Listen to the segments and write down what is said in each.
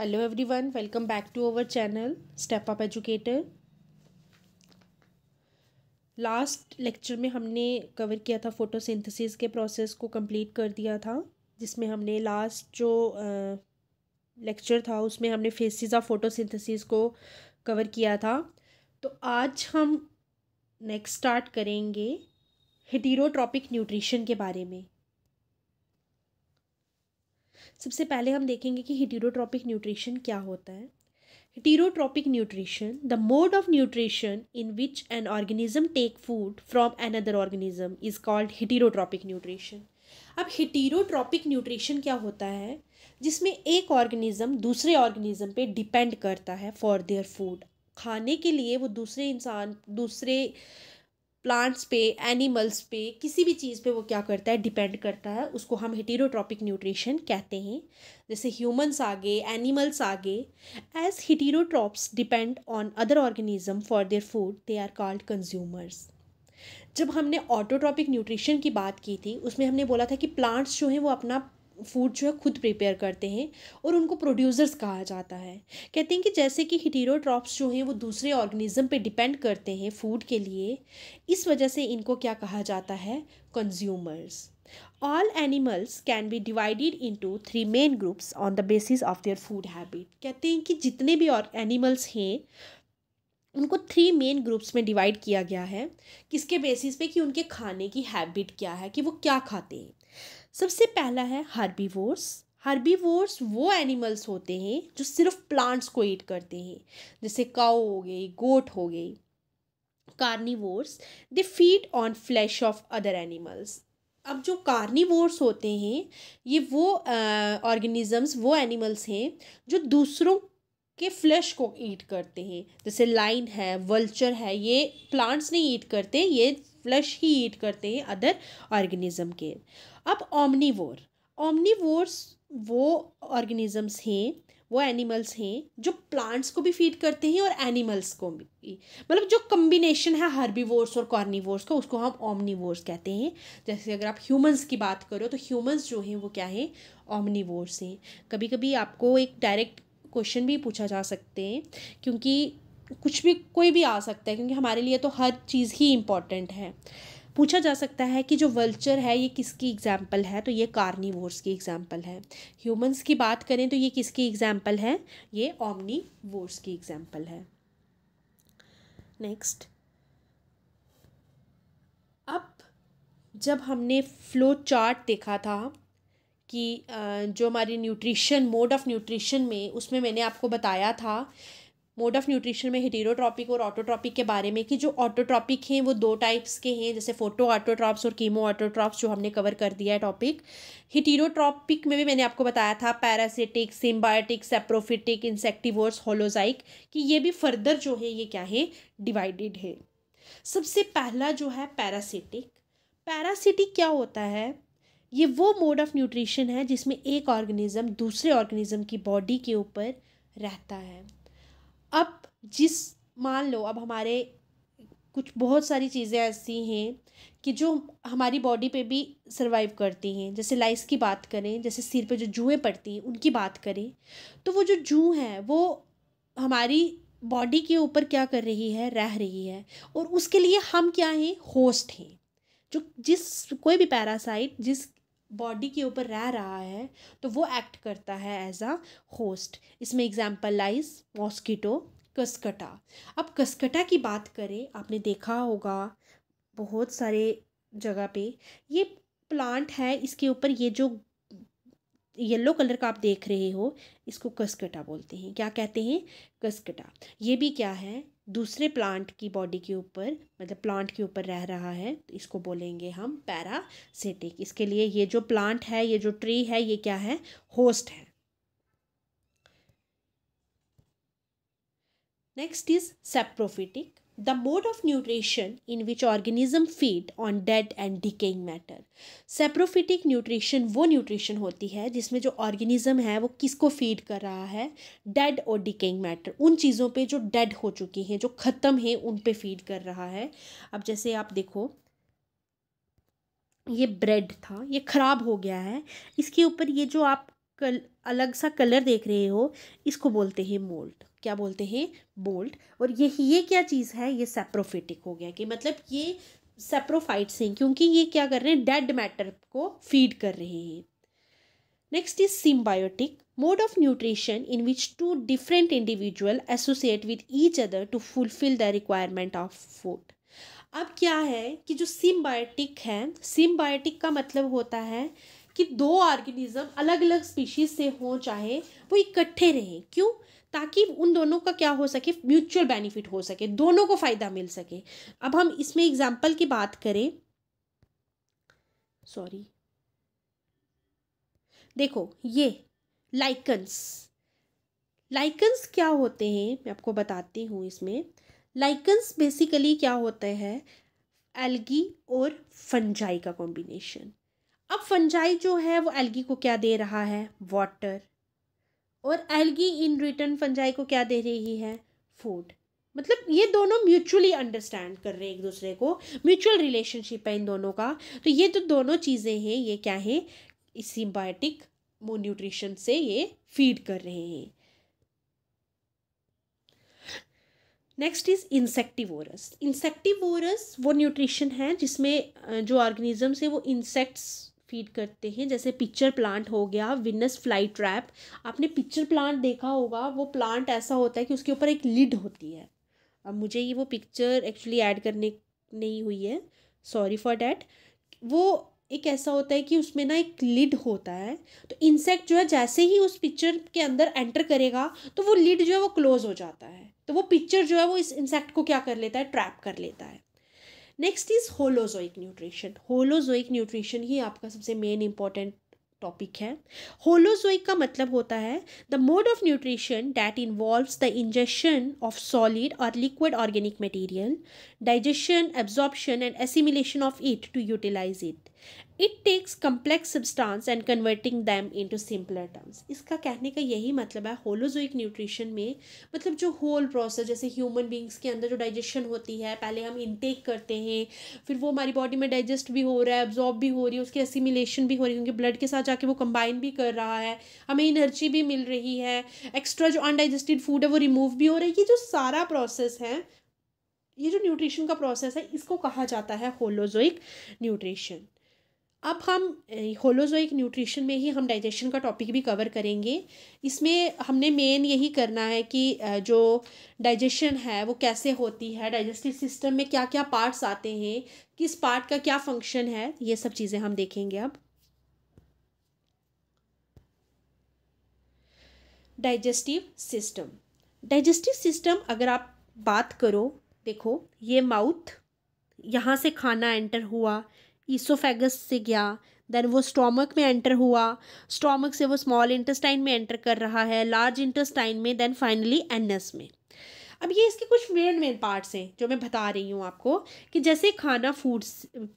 Hello everyone welcome back to our channel step up educator last lecture में हमने cover किया था photosynthesis के प्रोसेस को कंप्लीट कर दिया था जिसमें हमने लास्ट जो लेक्चर uh, था उसमें हमने फेसिस ऑफ फोटोसिंथेसिस को कवर किया था तो आज हम नेक्स्ट स्टार्ट करेंगे हिटीरोट्रॉपिक न्यूट्रिशन के बारे में सबसे पहले हम देखेंगे कि हिटीरोट्रॉपिक न्यूट्रिशन क्या होता है heterotrophic nutrition the mode of nutrition in which an organism take food from other organism is called heterotrophic nutrition अब हिटीरोट्रॉपिक न्यूट्रिशन क्या होता है जिसमें एक ऑर्गेनिज्म दूसरे ऑर्गेनिज्म पे डिपेंड करता है फॉर देयर फूड खाने के लिए वो दूसरे इंसान दूसरे प्लांट्स पे एनिमल्स पे किसी भी चीज़ पे वो क्या करता है डिपेंड करता है उसको हम हिटीरोट्रॉपिक न्यूट्रिशन कहते हैं जैसे ह्यूमंस आगे एनिमल्स आगे as heterotrophs depend on other organism for their food they are called consumers जब हमने ऑटोट्रॉपिक न्यूट्रिशन की बात की थी उसमें हमने बोला था कि प्लांट्स जो हैं वो अपना फूड जो है खुद प्रिपेयर करते हैं और उनको प्रोड्यूसर्स कहा जाता है कहते हैं कि जैसे कि हिटीरोट्रॉप्स जो हैं वो दूसरे ऑर्गेनिज्म पे डिपेंड करते हैं फूड के लिए इस वजह से इनको क्या कहा जाता है consumers all animals can be divided into three main groups on the basis of their food habit कहते हैं कि जितने भी और एनिमल्स हैं उनको थ्री मेन ग्रुप्स में डिवाइड किया गया है किसके बेसिस पे कि उनके खाने की हैबिट क्या है कि वो क्या खाते हैं सबसे पहला है हर्बी वोर्स वो एनिमल्स होते हैं जो सिर्फ प्लांट्स को ईट करते हैं जैसे काओ हो गई गोट हो गई carnivores they feed on flesh of other animals अब जो कार्निवोर्स होते हैं ये वो ऑर्गेनिजम्स वो एनिमल्स हैं जो दूसरों के फ्लैश को ईट करते हैं जैसे लाइन है वल्चर है ये प्लांट्स नहीं ईट करते ये फ्लश ही ईट करते हैं अदर ऑर्गेनिज्म के अब ओमनीवोर ओमनीवोर्स वो ऑर्गेनिजम्स हैं वो एनिमल्स हैं जो प्लांट्स को भी फीड करते हैं और एनिमल्स को भी मतलब जो कम्बिनेशन है हर्बीवोर्स और कॉर्निवोर्स का उसको हम ओमनीवोर्स कहते हैं जैसे अगर आप ह्यूमंस की बात करो तो ह्यूमंस जो हैं वो क्या हैं ओमनीवोर्स हैं कभी कभी आपको एक डायरेक्ट क्वेश्चन भी पूछा जा सकते हैं क्योंकि कुछ भी कोई भी आ सकता है क्योंकि हमारे लिए तो हर चीज़ ही इम्पॉर्टेंट है पूछा जा सकता है कि जो वल्चर है ये किसकी एग्जाम्पल है तो ये कार्निवोर्स की एग्जाम्पल है ह्यूमंस की बात करें तो ये किसकी एग्जाम्पल है ये ओमनी वोर्स की एग्जाम्पल है नेक्स्ट अब जब हमने फ्लो चार्ट देखा था कि जो हमारी न्यूट्रिशन मोड ऑफ़ न्यूट्रिशन में उसमें मैंने आपको बताया था मोड ऑफ न्यूट्रिशन में हिटीरोट्रॉपिक और ऑटोट्रॉपिक के बारे में कि जो ऑटोट्रॉपिक हैं वो दो टाइप्स के हैं जैसे फोटो ऑटोट्रॉप्स और कीमो ऑटोट्रॉप्स जो हमने कवर कर दिया है टॉपिक हिटीरोट्रॉपिक में भी मैंने आपको बताया था parasitic symbiotic saprophytic insectivores holozoic कि ये भी फर्दर जो है ये क्या है डिवाइडेड है सबसे पहला जो है पैरासिटिक पैरासिटिक क्या होता है ये वो मोड ऑफ न्यूट्रिशन है जिसमें एक ऑर्गेनिज़म दूसरे ऑर्गेनिज़म की बॉडी के ऊपर रहता है अब जिस मान लो अब हमारे कुछ बहुत सारी चीज़ें ऐसी हैं कि जो हमारी बॉडी पे भी सर्वाइव करती हैं जैसे लाइस की बात करें जैसे सिर पे जो जुएँ पड़ती हैं उनकी बात करें तो वो जो जू हैं वो हमारी बॉडी के ऊपर क्या कर रही है रह रही है और उसके लिए हम क्या हैं होस्ट हैं जो जिस कोई भी पैरासाइट जिस बॉडी के ऊपर रह रहा है तो वो एक्ट करता है एज अ होस्ट इसमें एग्जाम्पल लाइज मॉस्किटो कसकटा अब कसकटा की बात करें आपने देखा होगा बहुत सारे जगह पे ये प्लांट है इसके ऊपर ये जो येलो कलर का आप देख रहे हो इसको कसकटा बोलते हैं क्या कहते हैं कसकटा ये भी क्या है दूसरे प्लांट की बॉडी के ऊपर मतलब प्लांट के ऊपर रह रहा है तो इसको बोलेंगे हम पैरासिटिक इसके लिए ये जो प्लांट है ये जो ट्री है ये क्या है होस्ट है next is saprophytic the mode of nutrition in which organism feed on dead and decaying matter saprophytic nutrition वो न्यूट्रिशन होती है जिसमें जो ऑर्गेनिज्म है वो किसको फीड कर रहा है डेड और डिकेइंग मैटर उन चीज़ों पे जो डेड हो चुकी हैं जो ख़त्म हैं उन पे फीड कर रहा है अब जैसे आप देखो ये ब्रेड था ये ख़राब हो गया है इसके ऊपर ये जो आप कल अलग सा कलर देख रहे हो इसको बोलते हैं मोल्ट क्या बोलते हैं मोल्ट और ये ये क्या चीज़ है ये सेप्रोफिटिक हो गया कि मतलब ये सेप्रोफाइट्स हैं क्योंकि ये क्या कर रहे हैं डेड मैटर को फीड कर रहे हैं next is symbiotic mode of nutrition in which two different individual associate with each other to fulfil the requirement of food अब क्या है कि जो सिम्बायोटिक है सिम्बायोटिक का मतलब होता है कि दो ऑर्गेनिज्म अलग अलग स्पीशीज से हों चाहे वो इकट्ठे रहें क्यों ताकि उन दोनों का क्या हो सके म्यूचुअल बेनिफिट हो सके दोनों को फ़ायदा मिल सके अब हम इसमें एग्जाम्पल की बात करें सॉरी देखो ये लाइकन्स लाइकन्स क्या होते हैं मैं आपको बताती हूँ इसमें लाइकन्स बेसिकली क्या होते हैं एल्गी और फंजाई का कॉम्बिनेशन अब फंजाई जो है वो एल्गी को क्या दे रहा है वाटर और एल्गी इन रिटर्न फंजाई को क्या दे रही है फूड मतलब ये दोनों म्यूचुअली अंडरस्टैंड कर रहे हैं एक दूसरे को म्यूचुअल रिलेशनशिप है इन दोनों का तो ये जो तो दोनों चीज़ें हैं ये क्या है सिम्बायोटिक न्यूट्रिशन से ये फीड कर रहे हैं नेक्स्ट इज इंसेक्टिवोरस इंसेक्टिवोरस वो न्यूट्रिशन है जिसमें जो ऑर्गेनिजम्स है वो इंसेक्ट्स फीड करते हैं जैसे पिक्चर प्लांट हो गया विनस फ्लाई ट्रैप आपने पिक्चर प्लांट देखा होगा वो प्लांट ऐसा होता है कि उसके ऊपर एक लिड होती है अब मुझे ये वो पिक्चर एक्चुअली ऐड करने नहीं हुई है सॉरी फॉर डैट वो एक ऐसा होता है कि उसमें ना एक लिड होता है तो इंसेक्ट जो है जैसे ही उस पिक्चर के अंदर एंटर करेगा तो वो लिड जो है वो क्लोज हो जाता है तो वो पिक्चर जो है वो इस इंसेक्ट को क्या कर लेता है ट्रैप कर लेता है next is holozoic nutrition holozoic nutrition ही आपका सबसे मेन इंपॉर्टेंट टॉपिक है होलोजोइक का मतलब होता है the mode of nutrition that involves the injection of solid और liquid organic material digestion absorption and assimilation of it to utilise it it takes complex substance and converting them into simpler terms इसका कहने का यही मतलब है holozoic nutrition में मतलब जो होल प्रोसेस जैसे ह्यूमन बींग्स के अंदर जो डाइजेशन होती है पहले हम इनटेक करते हैं फिर वो हमारी बॉडी में डाइजेस्ट भी हो रहा है एब्जॉर्ब भी हो रही है उसकी एसिमिलेशन भी हो रही है क्योंकि ब्लड के साथ जाके वो कंबाइन भी कर रहा है हमें एनर्जी भी मिल रही है एक्स्ट्रा जो अनडाइजेस्टेड फूड है वो रिमूव भी हो रहा है ये जो सारा प्रोसेस है ये जो न्यूट्रिशन का प्रोसेस है इसको कहा जाता है होलोजोइक न्यूट्रिशन अब हम होलोजोइक न्यूट्रिशन में ही हम डाइजेशन का टॉपिक भी कवर करेंगे इसमें हमने मेन यही करना है कि जो डाइजेशन है वो कैसे होती है डाइजेस्टिव सिस्टम में क्या क्या पार्ट्स आते हैं किस पार्ट का क्या फंक्शन है ये सब चीज़ें हम देखेंगे अब डाइजेस्टिव सिस्टम डाइजेस्टिव सिस्टम अगर आप बात करो देखो ये माउथ यहाँ से खाना एंटर हुआ ईसोफेगस से गया देन वो स्टोमक में एंटर हुआ स्टोमक से वो स्मॉल इंटेस्टाइन में एंटर कर रहा है लार्ज इंटेस्टाइन में देन फाइनली एनएस में अब ये इसके कुछ मेन मेन पार्ट्स हैं जो मैं बता रही हूँ आपको कि जैसे खाना फूड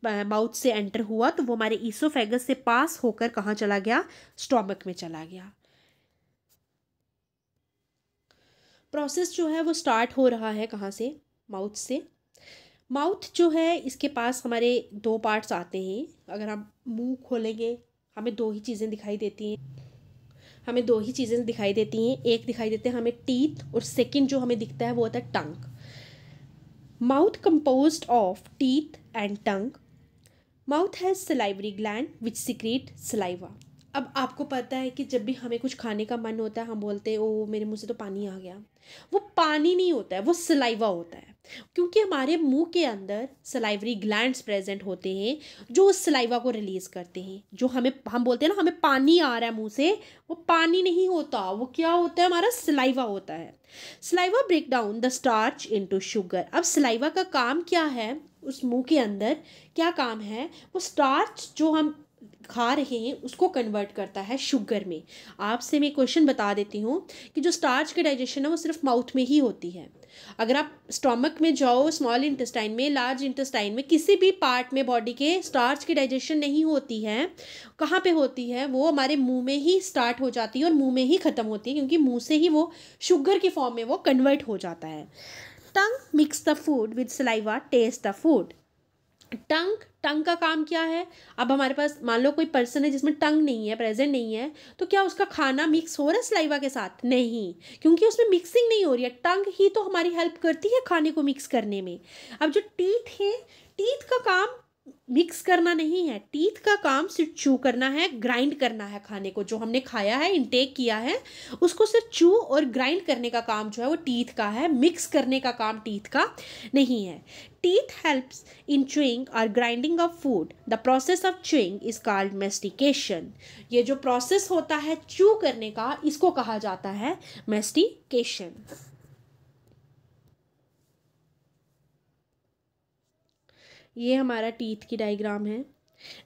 माउथ से एंटर हुआ तो वो हमारे ईसोफेगस से पास होकर कहाँ चला गया स्टोमक में चला गया प्रोसेस जो है वो स्टार्ट हो रहा है कहाँ से माउथ से माउथ जो है इसके पास हमारे दो पार्ट्स आते हैं अगर हम मुंह खोलेंगे हमें दो ही चीज़ें दिखाई देती हैं हमें दो ही चीज़ें दिखाई देती हैं एक दिखाई देते हैं हमें टीथ और सेकंड जो हमें दिखता है वो होता है tongue mouth compose of teeth and tongue mouth has salivary gland which secrete saliva अब आपको पता है कि जब भी हमें कुछ खाने का मन होता है हम बोलते हैं ओ मेरे मुँह से तो पानी आ गया वो पानी नहीं होता है वो सलाइवा होता है क्योंकि हमारे मुंह के अंदर सलाइवरी ग्लैंड्स प्रेजेंट होते हैं जो उस सलाइवा को रिलीज़ करते हैं जो हमें हम बोलते हैं ना हमें पानी आ रहा है मुंह से वो पानी नहीं होता वो क्या होता है हमारा सलाइवा होता है saliva break down the starch into sugar अब सलाइवा का काम क्या है उस मुंह के अंदर क्या काम है वो स्टार्च जो हम खा रहे हैं उसको कन्वर्ट करता है शुगर में आपसे मैं क्वेश्चन बता देती हूँ कि जो स्टार्च का डाइजेशन है वो सिर्फ माउथ में ही होती है अगर आप स्टोमक में जाओ स्मॉल इंटेस्टाइन में लार्ज इंटेस्टाइन में किसी भी पार्ट में बॉडी के स्टार्च की डाइजेशन नहीं होती है कहाँ पे होती है वो हमारे मुंह में ही स्टार्ट हो जाती है और मुंह में ही ख़त्म होती है क्योंकि मुंह से ही वो शुगर के फॉर्म में वो कन्वर्ट हो जाता है tongue mix the food with saliva taste the food tongue tongue का काम क्या है अब हमारे पास मान लो कोई पर्सन है जिसमें टंग नहीं है प्रेजेंट नहीं है तो क्या उसका खाना मिक्स हो रहा है स्लाइवा के साथ नहीं क्योंकि उसमें मिक्सिंग नहीं हो रही है टंग ही तो हमारी हेल्प करती है खाने को मिक्स करने में अब जो टीथ है टीथ का काम मिक्स करना नहीं है टीथ का काम सिर्फ चू करना है ग्राइंड करना है खाने को जो हमने खाया है इनटेक किया है उसको सिर्फ चू और ग्राइंड करने का काम जो है वो टीथ का है मिक्स करने का काम टीथ का नहीं है टीथ हेल्प्स इन चुइंग और grinding of food the process of chewing is called mastication ये जो प्रोसेस होता है चू करने का इसको कहा जाता है मेस्टिकेशन ये हमारा टीथ की डायग्राम है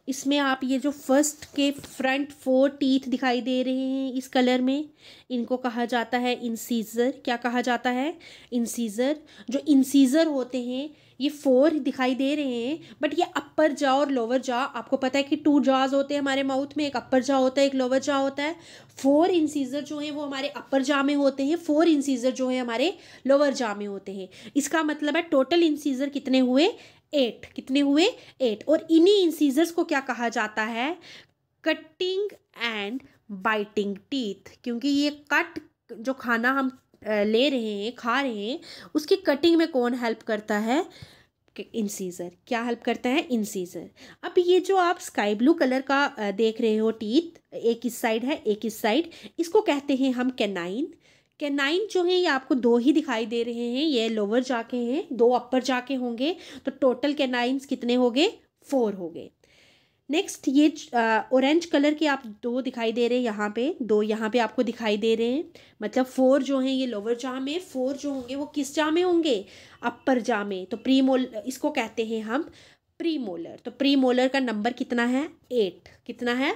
इसमें आप ये जो फर्स्ट के फ्रंट फोर टीथ दिखाई दे रहे हैं इस कलर में इनको कहा जाता है इंसीजर क्या कहा जाता है इंसीजर जो इंसीजर होते हैं ये फोर दिखाई दे रहे हैं बट ये अपर जा और लोअर जा आपको पता है कि टू जाज होते हैं हमारे माउथ में एक अपर जा होता है एक लोअर जा होता है फोर इंसीजर जो हैं वो हमारे अपर जा में होते हैं फोर इंसीजर जो है हमारे लोअर जा में होते हैं इसका मतलब है टोटल इंसीजर कितने हुए एट कितने हुए एट और इन्हीं इंसीजर्स को क्या कहा जाता है कटिंग एंड बाइटिंग टीथ क्योंकि ये कट जो खाना हम ले रहे हैं खा रहे हैं उसकी कटिंग में कौन हेल्प करता है इंसीजर क्या हेल्प करता है इंसीजर अब ये जो आप स्काई ब्लू कलर का देख रहे हो टीथ एक इस साइड है एक इस साइड इसको कहते हैं हम कैनाइन कैनाइन जो है ये आपको दो ही दिखाई दे रहे हैं ये लोअर जाके हैं दो अपर जाके होंगे तो टोटल कैनाइन्स कितने हो गए फोर हो गए नेक्स्ट ये ऑरेंज कलर के आप दो दिखाई दे रहे हैं यहाँ पे दो यहाँ पे आपको दिखाई दे रहे हैं मतलब फोर जो हैं ये लोअर जाम में फोर जो होंगे वो किस जाम में होंगे अपर जाम में तो प्रीमोल इसको कहते हैं हम प्री मोलर तो प्री मोलर का नंबर कितना है एट कितना है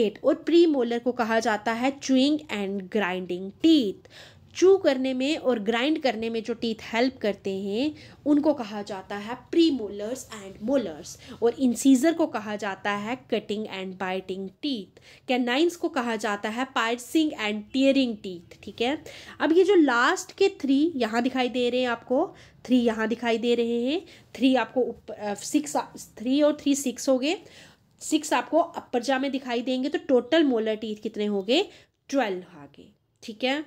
एट और प्री मोलर को कहा जाता है चुइंग एंड ग्राइंडिंग टीथ चू करने में और ग्राइंड करने में जो टीथ हेल्प करते हैं उनको कहा जाता है प्री मोलर्स एंड मोलर्स और इंसीजर को कहा जाता है cutting and biting teeth canines को कहा जाता है पार्सिंग एंड टीयरिंग टीथ ठीक है अब ये जो लास्ट के थ्री यहाँ दिखाई दे रहे हैं आपको थ्री यहाँ दिखाई दे रहे हैं थ्री आपको ऊपर सिक्स थ्री और थ्री सिक्स हो गए सिक्स आपको अपर जा में दिखाई देंगे तो टोटल मोलर टीथ कितने हो गए ट्वेल्व आगे ठीक है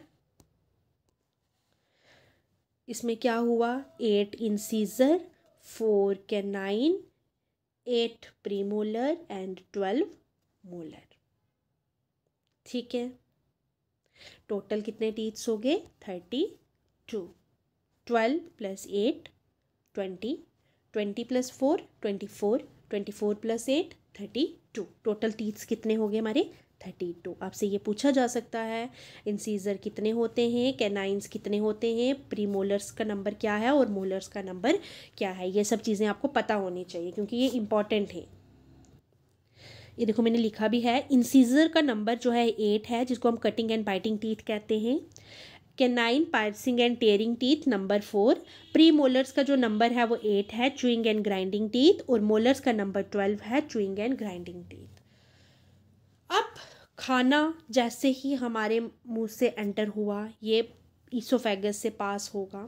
इसमें क्या हुआ eight incisor four canine eight premolar and twelve molar ठीक है टोटल कितने टीथ्स हो गए thirty two twelve plus eight twenty twenty plus four twenty four twenty four plus eight thirty two total teeths कितने हो गए हमारे थर्टी टू आपसे ये पूछा जा सकता है इंसीजर कितने होते हैं कैनाइंस कितने होते हैं प्रीमोलर्स का नंबर क्या है और मोलर्स का नंबर क्या है ये सब चीज़ें आपको पता होनी चाहिए क्योंकि ये इंपॉर्टेंट है ये देखो मैंने लिखा भी है इंसीजर का नंबर जो है एट है जिसको हम कटिंग एंड बाइटिंग टीथ कहते हैं canine piercing and tearing teeth number four premolars का जो नंबर है वो एट है चुइंग एंड ग्राइंडिंग टीथ और मोलर्स का नंबर ट्वेल्व है चुइंग एंड ग्राइंडिंग टीथ खाना जैसे ही हमारे मुंह से एंटर हुआ ये ईसोफेगस से पास होगा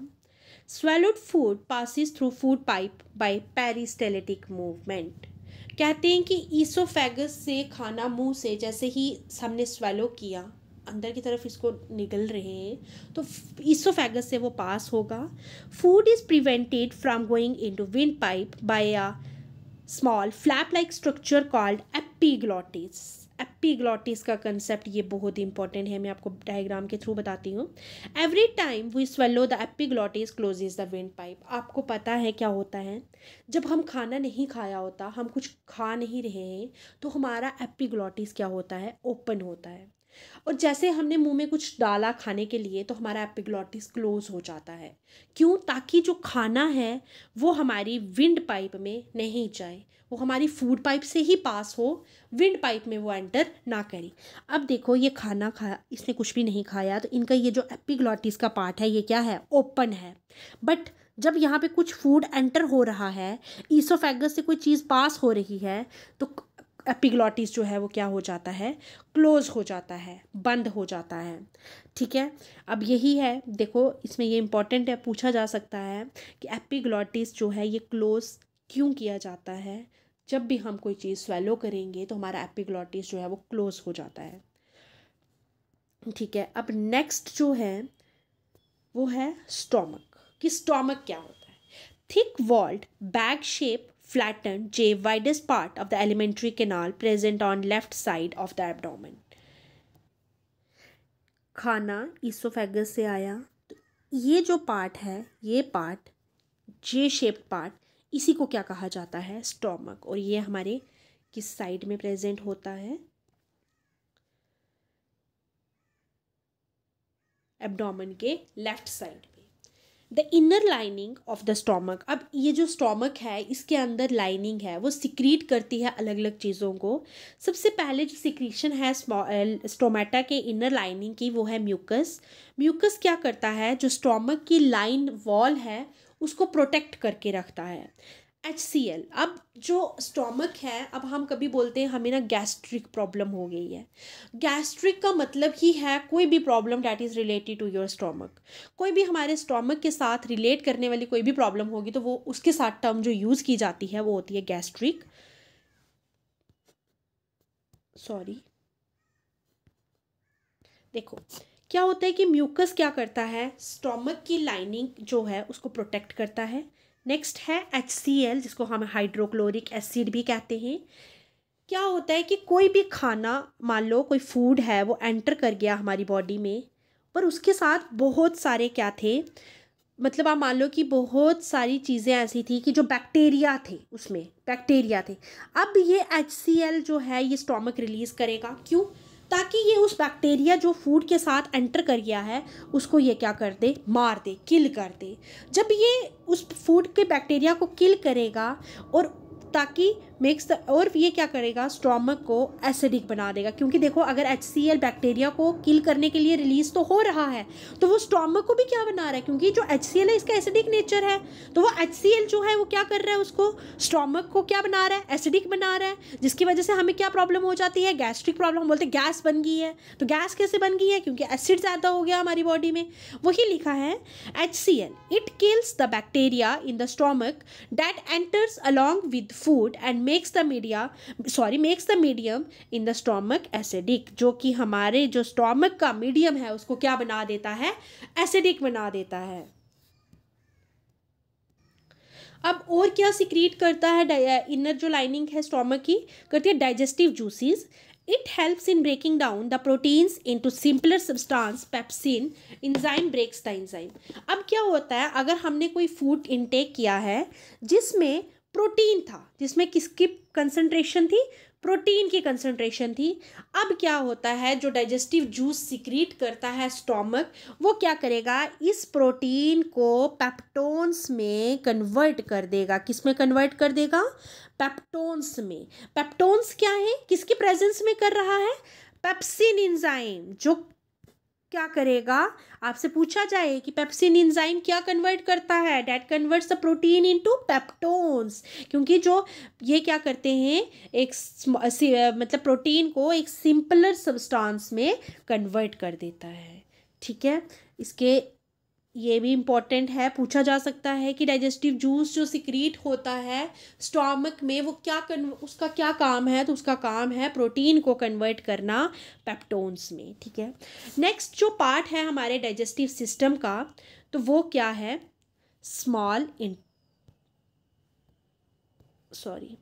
swallowed food passes through food pipe by peristaltic movement कहते हैं कि ईसोफेगस से खाना मुंह से जैसे ही हमने स्वेलो किया अंदर की तरफ इसको निकल रहे हैं तो ईसोफेगस से वो पास होगा food is prevented from going into windpipe by a small flap like structure called epiglottis epiglottis का कंसेप्ट ये बहुत ही इंपॉर्टेंट है मैं आपको डायग्राम के थ्रू बताती हूँ every time we swallow the epiglottis closes the windpipe आपको पता है क्या होता है जब हम खाना नहीं खाया होता हम कुछ खा नहीं रहे हैं तो हमारा एपीग्लॉटिस क्या होता है ओपन होता है और जैसे हमने मुंह में कुछ डाला खाने के लिए तो हमारा एपिग्लॉटिस क्लोज हो जाता है क्यों ताकि जो खाना है वो हमारी विंड पाइप में नहीं जाए वो हमारी फूड पाइप से ही पास हो विंड पाइप में वो एंटर ना करे अब देखो ये खाना खा इसने कुछ भी नहीं खाया तो इनका ये जो एपिग्लॉटिस का पार्ट है ये क्या है ओपन है बट जब यहाँ पे कुछ फूड एंटर हो रहा है ईसोफेगस से कोई चीज़ पास हो रही है तो एपिग्लॉटिस जो है वो क्या हो जाता है क्लोज हो जाता है बंद हो जाता है ठीक है अब यही है देखो इसमें ये इम्पॉर्टेंट है पूछा जा सकता है कि एपिग्लॉटिस जो है ये क्लोज क्यों किया जाता है जब भी हम कोई चीज़ स्वेलो करेंगे तो हमारा एपिग्लॉटिस जो है वो क्लोज हो जाता है ठीक है अब नेक्स्ट जो है वो है स्टोमक कि स्टोमक क्या होता है thick walled bag shape flattened J widest part of the alimentary canal present on left side of the abdomen. खाना इसोफेगस से आया तो ये जो पार्ट है ये पार्ट जे शेप्ड पार्ट इसी को क्या कहा जाता है स्टोमक और ये हमारे किस साइड में प्रेजेंट होता है एब्डोमेन के लेफ्ट साइड पे the inner lining of the stomach अब ये जो स्टोमक है इसके अंदर लाइनिंग है वो सिक्रीट करती है अलग अलग चीज़ों को सबसे पहले जो सिक्रीशन है स्टोमेटा के इनर लाइनिंग की वो है म्यूकस म्यूकस क्या करता है जो स्टोमक की लाइन वॉल है उसको प्रोटेक्ट करके रखता है एच सी एल अब जो स्टोमक है अब हम कभी बोलते हैं हमें ना गैस्ट्रिक प्रॉब्लम हो गई है गैस्ट्रिक का मतलब ही है कोई भी problem that is related to your stomach कोई भी हमारे स्टोमक के साथ रिलेट करने वाली कोई भी प्रॉब्लम होगी तो वो उसके साथ टर्म जो यूज़ की जाती है वो होती है गैस्ट्रिक सॉरी देखो क्या होता है कि म्यूकस क्या करता है स्टोमक की लाइनिंग जो है उसको प्रोटेक्ट करता है नेक्स्ट है एच सी एल जिसको हम हाइड्रोक्लोरिक एसिड भी कहते हैं क्या होता है कि कोई भी खाना मान लो कोई फूड है वो एंटर कर गया हमारी बॉडी में पर उसके साथ बहुत सारे क्या थे मतलब आप मान लो कि बहुत सारी चीज़ें ऐसी थी कि जो बैक्टीरिया थे उसमें बैक्टीरिया थे अब ये एच जो है ये स्टोमक रिलीज़ करेगा क्यों ताकि ये उस बैक्टीरिया जो फूड के साथ एंटर कर गया है उसको ये क्या कर दे मार दे किल कर दे जब ये उस फूड के बैक्टीरिया को किल करेगा और ताकि मेक्स द और ये क्या करेगा स्टोमक को एसिडिक बना देगा क्योंकि देखो अगर एच बैक्टीरिया को किल करने के लिए रिलीज तो हो रहा है तो वो स्टोमक को भी क्या बना रहा है क्योंकि जो एच है इसका एसिडिक नेचर है तो वो एच जो है वो क्या कर रहा है उसको स्टोमक को क्या बना रहा है एसिडिक बना रहा है जिसकी वजह से हमें क्या प्रॉब्लम हो जाती है गैस्ट्रिक प्रॉब्लम बोलते हैं गैस बन गई है तो गैस कैसे बन गई है क्योंकि एसिड ज़्यादा हो गया हमारी बॉडी में वही लिखा है H C L it kills the bacteria in the stomach that enters along with food and makes the media sorry makes the medium in the stomach acidic जो कि हमारे जो स्टोमक का मीडियम है उसको क्या बना देता है एसिडिक बना देता है अब और क्या सिक्रीट करता है इनर जो लाइनिंग है स्टोमक की करती है digestive juices it helps in breaking down the proteins into simpler substance pepsin enzyme breaks the enzyme अब क्या होता है अगर हमने कोई फूड इनटेक किया है जिसमें प्रोटीन था जिसमें किसकी कंसंट्रेशन थी प्रोटीन की कंसंट्रेशन थी अब क्या होता है जो डाइजेस्टिव जूस सिक्रीट करता है स्टॉमक वो क्या करेगा इस प्रोटीन को पेप्टोन्स में कन्वर्ट कर देगा किस में कन्वर्ट कर देगा पेप्टोन्स में पेप्टोन्स क्या है किसकी प्रेजेंस में कर रहा है पेप्सिन इंजाइम जो क्या करेगा आपसे पूछा जाए कि पेप्सिन इंजाइम क्या कन्वर्ट करता है that converts the protein into peptones क्योंकि जो ये क्या करते हैं एक मतलब प्रोटीन को एक सिंपलर सबस्टांस में कन्वर्ट कर देता है ठीक है इसके ये भी इम्पॉर्टेंट है पूछा जा सकता है कि डाइजेस्टिव जूस जो सिक्रीट होता है स्टॉमक में वो क्या कन उसका क्या काम है तो उसका काम है प्रोटीन को कन्वर्ट करना पेप्टोन्स में ठीक है नेक्स्ट जो पार्ट है हमारे डाइजेस्टिव सिस्टम का तो वो क्या है स्मॉल इन सॉरी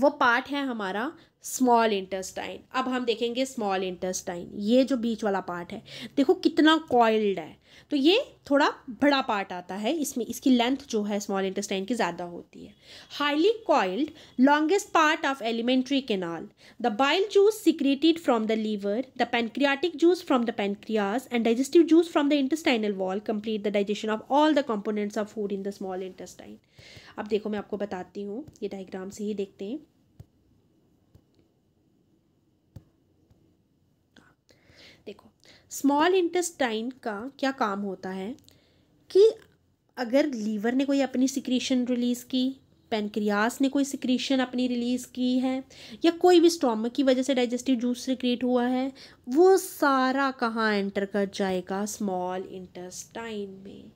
वो पार्ट है हमारा स्मॉल इंटेस्टाइन अब हम देखेंगे स्मॉल इंटेस्टाइन ये जो बीच वाला पार्ट है देखो कितना कॉइल्ड है तो ये थोड़ा बड़ा पार्ट आता है इसमें इसकी लेंथ जो है स्मॉल इंटेस्टाइन की ज़्यादा होती है highly coiled longest part of alimentary canal the bile juice secreted from the liver the pancreatic juice from the pancreas and digestive juice from the intestinal wall complete the digestion of all the components of food in the small intestine अब देखो मैं आपको बताती हूँ ये diagram से ही देखते हैं देखो स्मॉल इंटेस्टाइन का क्या काम होता है कि अगर लीवर ने कोई अपनी सिक्रीशन रिलीज़ की पेनक्रियास ने कोई सिक्रीशन अपनी रिलीज़ की है या कोई भी स्टोमक की वजह से डाइजेस्टिव जूस सिक्रिएट हुआ है वो सारा कहाँ एंटर कर जाएगा स्मॉल इंटेस्टाइन में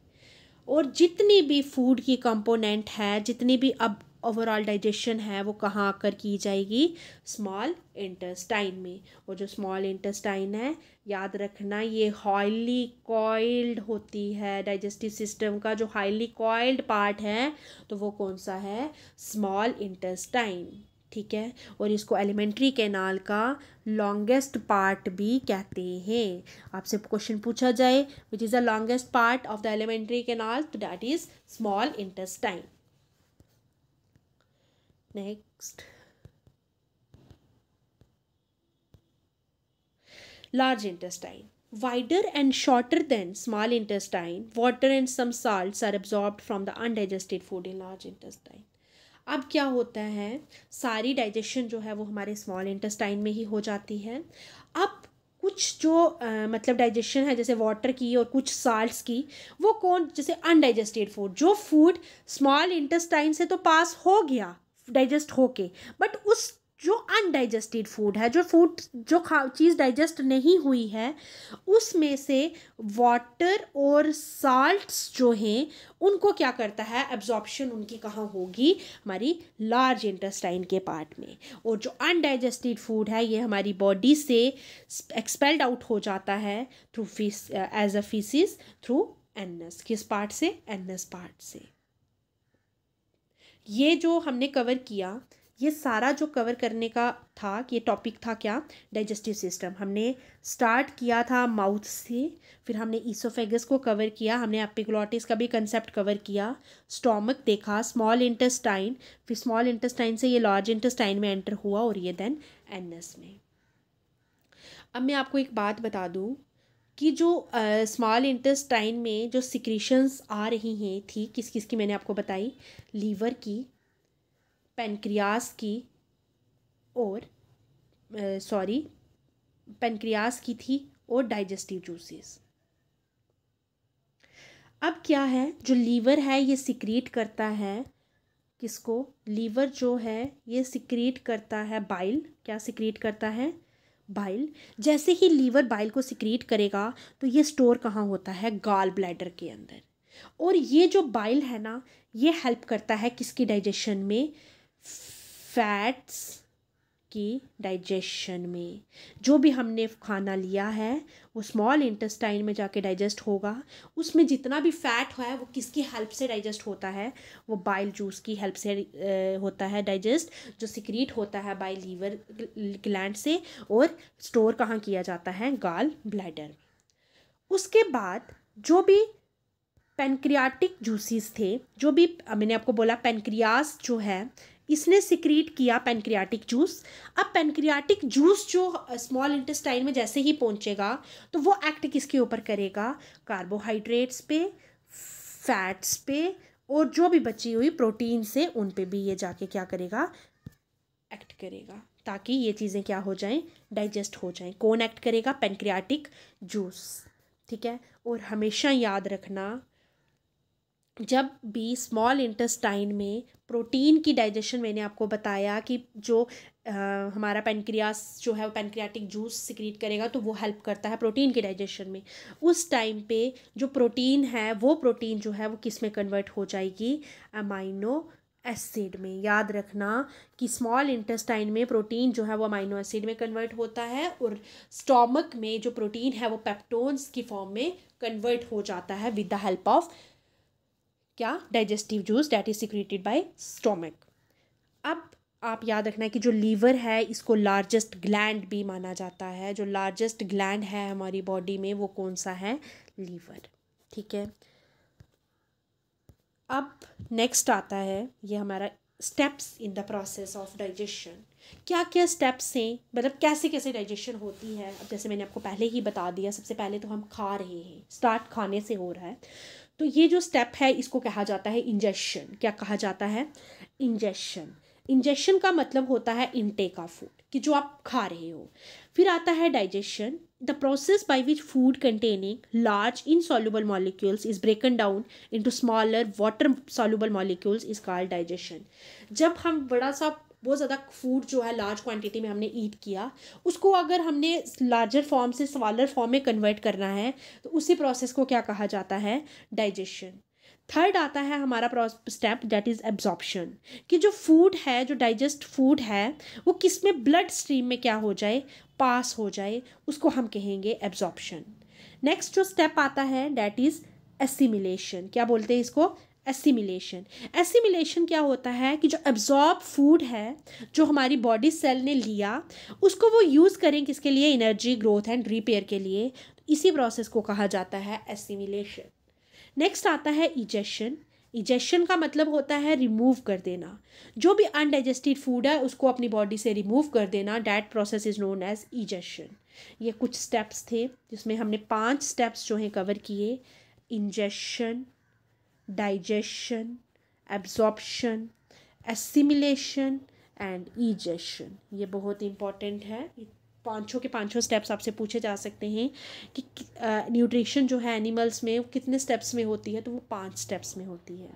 और जितनी भी फूड की कंपोनेंट है जितनी भी अब ओवरऑल डाइजेशन है वो कहाँ आकर की जाएगी स्मॉल इंटेस्टाइन में और जो स्मॉल इंटेस्टाइन है याद रखना ये हाईली कॉइल्ड होती है डाइजेस्टिव सिस्टम का जो हाईली कॉइल्ड पार्ट है तो वो कौन सा है स्मॉल इंटेस्टाइन ठीक है और इसको एलिमेंट्री कैनाल का लॉन्गेस्ट पार्ट भी कहते हैं आपसे क्वेश्चन पूछा जाए which is the longest part of the alimentary canal तो that is small intestine next large intestine wider and shorter than small intestine water and some salt are absorb from the undigested food in large intestine अब क्या होता है सारी digestion जो है वो हमारे स्मॉल इंटेस्टाइन में ही हो जाती है अब कुछ जो आ, मतलब डाइजेशन है जैसे वाटर की और कुछ साल्ट्स की वो कौन जैसे अनडाइजेस्टेड फूड जो फूड स्मॉल इंटेस्टाइन से तो पास हो गया डाइजेस्ट होके बट उस जो अनडाइजेस्टेड फूड है जो फूड जो खा चीज़ डाइजेस्ट नहीं हुई है उसमें से वाटर और साल्ट्स जो हैं उनको क्या करता है एब्जॉर्प्शन उनकी कहाँ होगी हमारी लार्ज इंटेस्टाइन के पार्ट में और जो अनडाइजेस्टेड फूड है ये हमारी बॉडी से एक्सपेल्ड आउट हो जाता है through faeces as a faeces through anus किस पार्ट से एनएस पार्ट से ये जो हमने कवर किया ये सारा जो कवर करने का था कि ये टॉपिक था क्या डाइजेस्टिव सिस्टम हमने स्टार्ट किया था माउथ से फिर हमने ईसोफेगस को कवर किया हमने एपिग्लॉटिस का भी कंसेप्ट कवर किया स्टॉमक देखा स्मॉल इंटेस्टाइन फिर स्मॉल इंटेस्टाइन से ये लार्ज इंटेस्टाइन में एंटर हुआ और ये देन एनएस में अब मैं आपको एक बात बता दूँ कि जो स्मॉल इंटेस्टाइन में जो सिक्रीशंस आ रही हैं थी किस किस की मैंने आपको बताई लीवर की पेनक्रियास की और सॉरी पेनक्रियास की थी और डाइजेस्टिव जूसेस अब क्या है जो लीवर है ये सिक्रीट करता है किसको लीवर जो है ये सिक्रीट करता है बाइल क्या सिक्रीट करता है बाइल जैसे ही लीवर बाइल को सिक्रीट करेगा तो ये स्टोर कहाँ होता है गाल ब्लैडर के अंदर और ये जो बाइल है ना ये हेल्प करता है किसकी डाइजेशन में फैट्स की डाइजेशन में जो भी हमने खाना लिया है वो स्मॉल इंटेस्टाइन में जाके डाइजेस्ट होगा उसमें जितना भी फैट है वो किसकी हेल्प से डाइजेस्ट होता है वो बाइल जूस की हेल्प से होता है डाइजेस्ट जो सिक्रीट होता है बाइल लीवर ग्लैंड से और स्टोर कहाँ किया जाता है गाल ब्लैडर उसके बाद जो भी पेनक्रियाटिक जूसेस थे जो भी मैंने आपको बोला पेनक्रियास जो है इसने सिक्रीट किया पेनक्रियाटिक जूस अब पेनक्रियाटिक जूस जो स्मॉल इंटेस्टाइन में जैसे ही पहुंचेगा तो वो एक्ट किसके ऊपर करेगा कार्बोहाइड्रेट्स पे फैट्स पे और जो भी बची हुई प्रोटीन से उन पे भी ये जाके क्या करेगा एक्ट करेगा ताकि ये चीज़ें क्या हो जाएं डाइजेस्ट हो जाएं कौन एक्ट करेगा पेनक्रियाटिक जूस ठीक है और हमेशा याद रखना जब भी स्मॉल इंटेस्टाइन में प्रोटीन की डाइजेशन मैंने आपको बताया कि जो आ, हमारा पेनक्रियास जो है वो पेनक्रियाटिक जूस सिक्रीट करेगा तो वो हेल्प करता है प्रोटीन के डाइजेशन में उस टाइम पे जो प्रोटीन है वो प्रोटीन जो है वो किस में कन्वर्ट हो जाएगी अमाइनो एसिड में याद रखना कि स्मॉल इंटेस्टाइन में प्रोटीन जो है वो अमाइनो एसिड में कन्वर्ट होता है और स्टॉमक में जो प्रोटीन है वो पेप्टोन्स की फॉर्म में कन्वर्ट हो जाता है विद द हेल्प ऑफ क्या digestive juice that is secreted by stomach अब आप याद रखना है कि जो लीवर है इसको लार्जेस्ट ग्लैंड भी माना जाता है जो लार्जेस्ट ग्लैंड है हमारी बॉडी में वो कौन सा है लीवर ठीक है अब नेक्स्ट आता है ये हमारा steps in the process of digestion क्या क्या स्टेप्स हैं मतलब कैसे कैसे डाइजेशन होती है अब जैसे मैंने आपको पहले ही बता दिया सबसे पहले तो हम खा रहे हैं स्टार्ट खाने से हो रहा है तो ये जो स्टेप है इसको कहा जाता है इंजेक्शन क्या कहा जाता है इंजेक्शन इंजेक्शन का मतलब होता है इनटेक ऑफ फूड कि जो आप खा रहे हो फिर आता है digestion the process by which food containing large insoluble molecules is broken down into smaller water soluble molecules is called digestion जब हम बड़ा सा बहुत ज़्यादा फूड जो है लार्ज क्वांटिटी में हमने ईट किया उसको अगर हमने लार्जर फॉर्म से स्मॉलर फॉर्म में कन्वर्ट करना है तो उसी प्रोसेस को क्या कहा जाता है डाइजेशन थर्ड आता है हमारा स्टेप डेट इज़ एब्जॉर्प्शन कि जो फूड है जो डाइजेस्ट फूड है वो किस में ब्लड स्ट्रीम में क्या हो जाए पास हो जाए उसको हम कहेंगे एब्जॉर्प्शन नेक्स्ट जो स्टेप आता है डैट इज़ एसिमिलेशन क्या बोलते हैं इसको एसिमिलेशन एसिमिलेशन क्या होता है कि जो एब्जॉर्ब फूड है जो हमारी बॉडी सेल ने लिया उसको वो यूज़ करें किसके लिए एनर्जी ग्रोथ एंड रिपेयर के लिए इसी प्रोसेस को कहा जाता है एसिमिलेशन नेक्स्ट आता है इजेशन इजेशन का मतलब होता है रिमूव कर देना जो भी अनडाइजेस्टिड फूड है उसको अपनी बॉडी से रिमूव कर देना that process is known as egestion ये कुछ स्टेप्स थे जिसमें हमने पांच स्टेप्स जो हैं कवर किए ingestion digestion absorption assimilation and egestion ये बहुत इंपॉर्टेंट है पाँचों के पाँचों स्टेप्स आपसे पूछे जा सकते हैं कि न्यूट्रिशन जो है एनिमल्स में वो कितने स्टेप्स में होती है तो वो पाँच स्टेप्स में होती है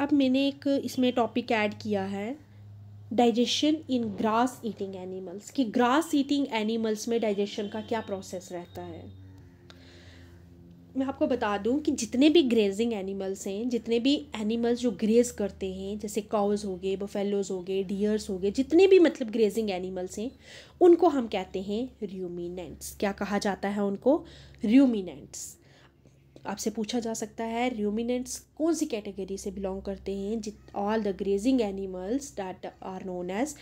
अब मैंने एक इसमें टॉपिक ऐड किया है digestion in grass eating animals कि ग्रास ईटिंग एनिमल्स में डाइजेशन का क्या प्रोसेस रहता है मैं आपको बता दूं कि जितने भी ग्रेजिंग एनिमल्स हैं जितने भी एनिमल्स जो ग्रेज करते हैं जैसे काउज हो गए बफेलोज हो गए डियर्स हो गए जितने भी मतलब ग्रेजिंग एनिमल्स हैं उनको हम कहते हैं र्यूमिनेंट्स क्या कहा जाता है उनको र्यूमिनेंट्स आपसे पूछा जा सकता है र्यूमिनेंट्स कौन सी कैटेगरी से बिलोंग करते हैं जित all the grazing animals that are known as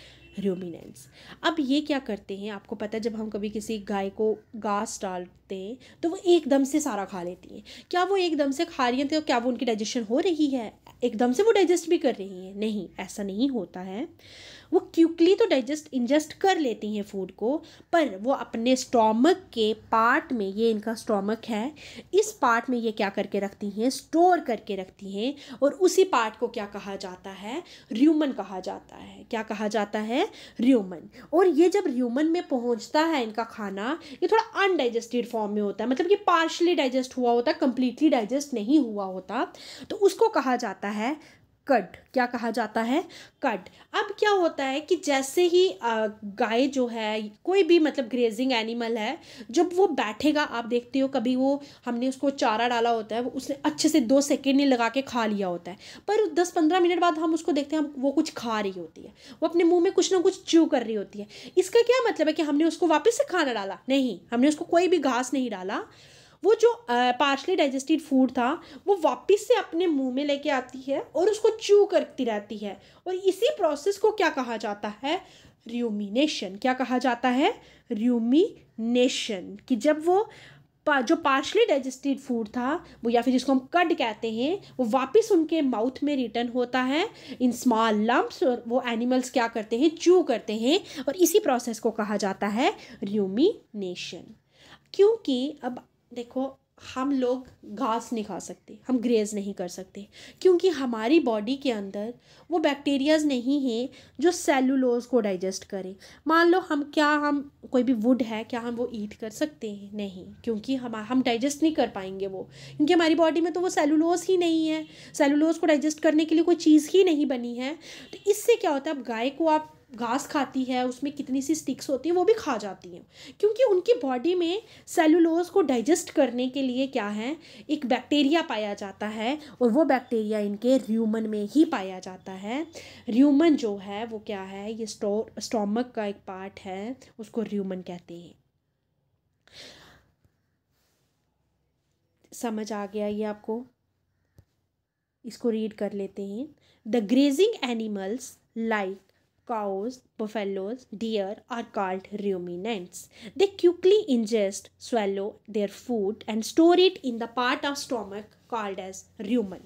ruminants अब ये क्या करते हैं आपको पता है जब हम कभी किसी गाय को घास डालते हैं तो वो एकदम से सारा खा लेती हैं क्या वो एकदम से खा रही हैं तो क्या वो उनकी डाइजेशन हो रही है एकदम से वो डाइजेस्ट भी कर रही हैं नहीं ऐसा नहीं होता है वो क्यूकली तो डाइजेस्ट इंजेस्ट कर लेती हैं फूड को पर वो अपने स्टोमक के पार्ट में ये इनका स्टोमक है इस पार्ट में ये क्या करके रखती हैं स्टोर करके रखती हैं और उसी पार्ट को क्या कहा जाता है र्यूमन कहा जाता है क्या कहा जाता है र्यूमन और ये जब र्यूमन में पहुँचता है इनका खाना ये थोड़ा अनडाइजेस्टेड फॉर्म में होता है मतलब कि पार्शली डाइजेस्ट हुआ होता है कम्प्लीटली डाइजेस्ट नहीं हुआ होता तो उसको कहा जाता है कट क्या कहा जाता है कट अब क्या होता है कि जैसे ही गाय जो है कोई भी मतलब ग्रेजिंग एनिमल है जब वो बैठेगा आप देखते हो कभी वो हमने उसको चारा डाला होता है वो उसने अच्छे से दो सेकेंड नहीं लगा के खा लिया होता है पर दस पंद्रह मिनट बाद हम उसको देखते हैं हम वो कुछ खा रही होती है वो अपने मुँह में कुछ ना कुछ च्यू कर रही होती है इसका क्या मतलब है कि हमने उसको वापस से खाना डाला नहीं हमने उसको कोई भी घास नहीं डाला वो जो पार्शली डाइजेस्टेड फूड था वो वापस से अपने मुंह में लेके आती है और उसको च्यू करती रहती है और इसी प्रोसेस को क्या कहा जाता है र्यूमिनेशन क्या कहा जाता है र्यूमिनेशन कि जब वो जो पार्शली डाइजेस्टेड फूड था वो या फिर जिसको हम कड कहते हैं वो वापस उनके माउथ में रिटर्न होता है इन स्मॉल लम्ब्स और वो एनिमल्स क्या करते हैं च्यू करते हैं और इसी प्रोसेस को कहा जाता है र्यूमिनेशन क्योंकि अब देखो हम लोग घास नहीं खा सकते हम ग्रेज नहीं कर सकते क्योंकि हमारी बॉडी के अंदर वो बैक्टीरियाज नहीं हैं जो सेलुलोज को डाइजेस्ट करें मान लो हम क्या हम कोई भी वुड है क्या हम वो ईट कर सकते हैं नहीं क्योंकि हम हम डाइजेस्ट नहीं कर पाएंगे वो क्योंकि हमारी बॉडी में तो वो सेलुलोज ही नहीं है सेलुलोज को डाइजेस्ट करने के लिए कोई चीज़ ही नहीं बनी है तो इससे क्या होता है अब गाय को आप घास खाती है उसमें कितनी सी स्टिक्स होती हैं वो भी खा जाती हैं क्योंकि उनकी बॉडी में सेलुलोज को डाइजेस्ट करने के लिए क्या है एक बैक्टीरिया पाया जाता है और वो बैक्टीरिया इनके र्यूमन में ही पाया जाता है र्यूमन जो है वो क्या है ये स्टो स्टोमक का एक पार्ट है उसको र्यूमन कहते हैं समझ आ गया ये आपको इसको रीड कर लेते हैं the grazing animals like cows, buffaloes, deer are called ruminants. They quickly ingest, swallow their food and store it in the part of stomach called as rumen.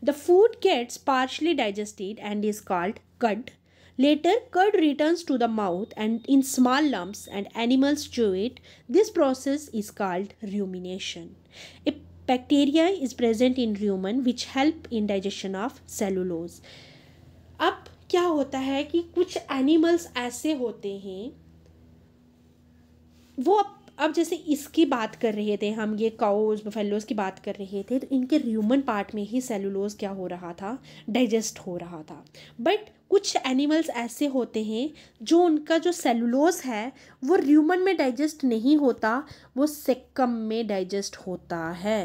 The food gets partially digested and is called cud. Later, cud returns to the mouth and in small lumps and animals chew it. This process is called rumination. A bacteria is present in rumen which help in digestion of cellulose. Up क्या होता है कि कुछ animals ऐसे होते हैं वो अब जैसे इसकी बात कर रहे थे हम ये काउज बफेलोज की बात कर रहे थे तो इनके ह्यूमन पार्ट में ही सेलुलोज क्या हो रहा था डाइजेस्ट हो रहा था बट कुछ एनिमल्स ऐसे होते हैं जो उनका जो सेलुलोज है वो ह्यूमन में डाइजेस्ट नहीं होता वो सिक्कम में डाइजेस्ट होता है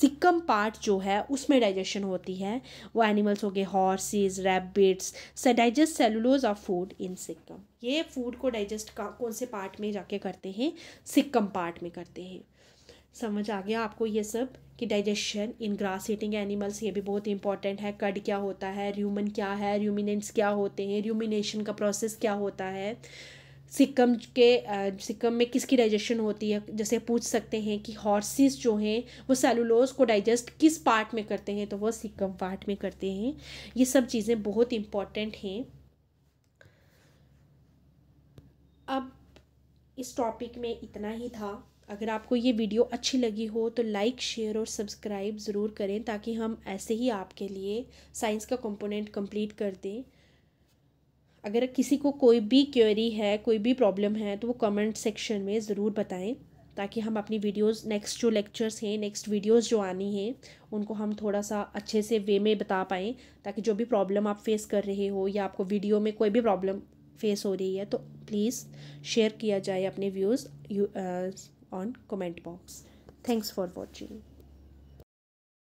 सिक्कम पार्ट जो है उसमें डाइजेशन होती है वो एनिमल्स हो गए horses rabbits digest cellulose of food in caecum ये फूड को डाइजेस्ट कौन से पार्ट में जाके करते हैं सिक्कम पार्ट में करते हैं समझ आ गया आपको ये सब कि digestion in grass eating animals ये भी बहुत इंपॉर्टेंट है कड क्या होता है र्यूमन क्या है र्यूमिनेंट्स क्या होते हैं र्यूमिनेशन का प्रोसेस क्या होता है सिक्कम के सिक्कम में किसकी डाइजेशन होती है जैसे पूछ सकते हैं कि हॉर्सेस जो हैं वो सेलुलोज को डाइजेस्ट किस पार्ट में करते हैं तो वो सिक्कम पार्ट में करते हैं ये सब चीज़ें बहुत इंपॉर्टेंट हैं अब इस टॉपिक में इतना ही था अगर आपको ये वीडियो अच्छी लगी हो तो लाइक शेयर और सब्सक्राइब ज़रूर करें ताकि हम ऐसे ही आपके लिए साइंस का कंपोनेंट कंप्लीट कर दें अगर किसी को कोई भी क्वेरी है कोई भी प्रॉब्लम है तो वो कमेंट सेक्शन में ज़रूर बताएं ताकि हम अपनी वीडियोस नेक्स्ट जो लेक्चर्स हैं नेक्स्ट वीडियोस जो आनी हैं उनको हम थोड़ा सा अच्छे से वे में बता पाएँ ताकि जो भी प्रॉब्लम आप फेस कर रहे हो या आपको वीडियो में कोई भी प्रॉब्लम फेस हो रही है तो प्लीज़ शेयर किया जाए अपने views on comment box thanks for watching